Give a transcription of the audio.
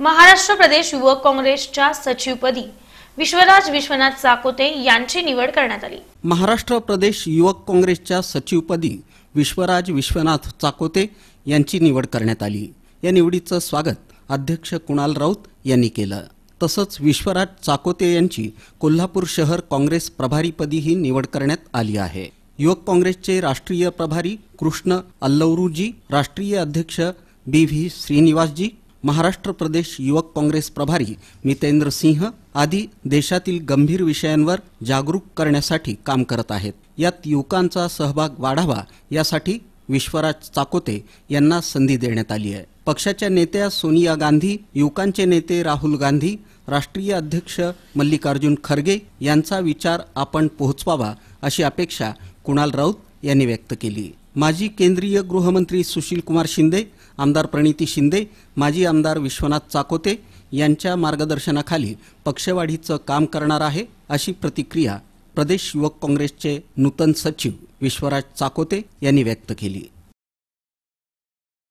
महाराष्ट्र प्रदेश युवक काँग्रेसच्या सचिवपदी विश्वराज विश्वनाथ चाकोते यांची निवड करण्यात आली महाराष्ट्र प्रदेश युवक काँग्रेसच्या सचिवपदी विश्वराज विश्वनाथ चाकोते यांची निवड करण्यात आली या निवडीचं स्वागत अध्यक्ष कुणाल राऊत यांनी केलं तसंच विश्वराज चाकोते यांची कोल्हापूर शहर काँग्रेस प्रभारीपदीही निवड करण्यात आली आहे युवक काँग्रेसचे राष्ट्रीय प्रभारी कृष्ण अल्लौरूजी राष्ट्रीय अध्यक्ष बी व्ही श्रीनिवासजी महाराष्ट्र प्रदेश युवक काँग्रेस प्रभारी मितेंद्र सिंह आदी देशातील गंभीर विषयांवर जागरूक करण्यासाठी काम करत आहेत यात युवकांचा सहभाग वाढावा यासाठी विश्वराज चाकोते यांना संधी देण्यात आली आहे पक्षाच्या नेत्या सोनिया गांधी युवकांचे नेते राहुल गांधी राष्ट्रीय अध्यक्ष मल्लिकार्जुन खरगे यांचा विचार आपण पोहोचवावा अशी अपेक्षा कुणाल राऊत यांनी व्यक्त केली माजी केंद्रीय गृहमंत्री सुशीलकुमार शिंदे आमदार प्रणिती शिंदे माजी आमदार विश्वनाथ चाकोते यांच्या मार्गदर्शनाखाली पक्षवाढीचं काम करणार आहे अशी प्रतिक्रिया प्रदेश युवक काँग्रेसचे नूतन सचिव विश्वराज चाकोते यांनी व्यक्त केली